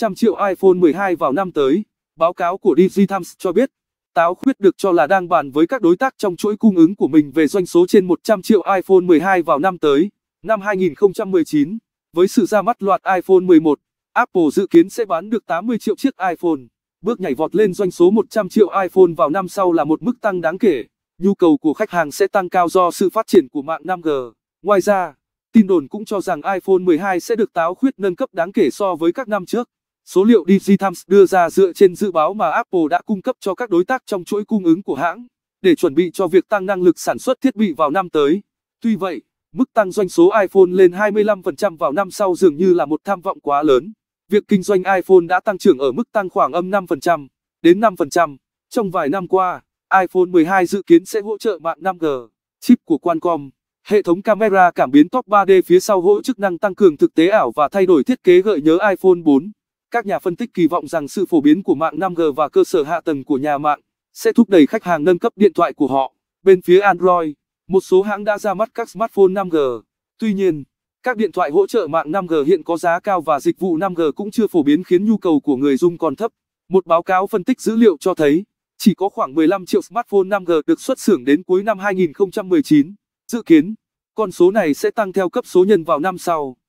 100 triệu iPhone 12 vào năm tới. Báo cáo của DigiTimes cho biết, Táo Khuyết được cho là đang bàn với các đối tác trong chuỗi cung ứng của mình về doanh số trên 100 triệu iPhone 12 vào năm tới. Năm 2019, với sự ra mắt loạt iPhone 11, Apple dự kiến sẽ bán được 80 triệu chiếc iPhone. Bước nhảy vọt lên doanh số 100 triệu iPhone vào năm sau là một mức tăng đáng kể. Nhu cầu của khách hàng sẽ tăng cao do sự phát triển của mạng 5G. Ngoài ra, tin đồn cũng cho rằng iPhone 12 sẽ được táo khuyết nâng cấp đáng kể so với các năm trước. Số liệu DigiTimes đưa ra dựa trên dự báo mà Apple đã cung cấp cho các đối tác trong chuỗi cung ứng của hãng, để chuẩn bị cho việc tăng năng lực sản xuất thiết bị vào năm tới. Tuy vậy, mức tăng doanh số iPhone lên 25% vào năm sau dường như là một tham vọng quá lớn. Việc kinh doanh iPhone đã tăng trưởng ở mức tăng khoảng âm 5% đến 5%. Trong vài năm qua, iPhone 12 dự kiến sẽ hỗ trợ mạng 5G, chip của Qualcomm, hệ thống camera cảm biến top 3D phía sau hỗ chức năng tăng cường thực tế ảo và thay đổi thiết kế gợi nhớ iPhone 4. Các nhà phân tích kỳ vọng rằng sự phổ biến của mạng 5G và cơ sở hạ tầng của nhà mạng sẽ thúc đẩy khách hàng nâng cấp điện thoại của họ. Bên phía Android, một số hãng đã ra mắt các smartphone 5G. Tuy nhiên, các điện thoại hỗ trợ mạng 5G hiện có giá cao và dịch vụ 5G cũng chưa phổ biến khiến nhu cầu của người dùng còn thấp. Một báo cáo phân tích dữ liệu cho thấy, chỉ có khoảng 15 triệu smartphone 5G được xuất xưởng đến cuối năm 2019. Dự kiến, con số này sẽ tăng theo cấp số nhân vào năm sau.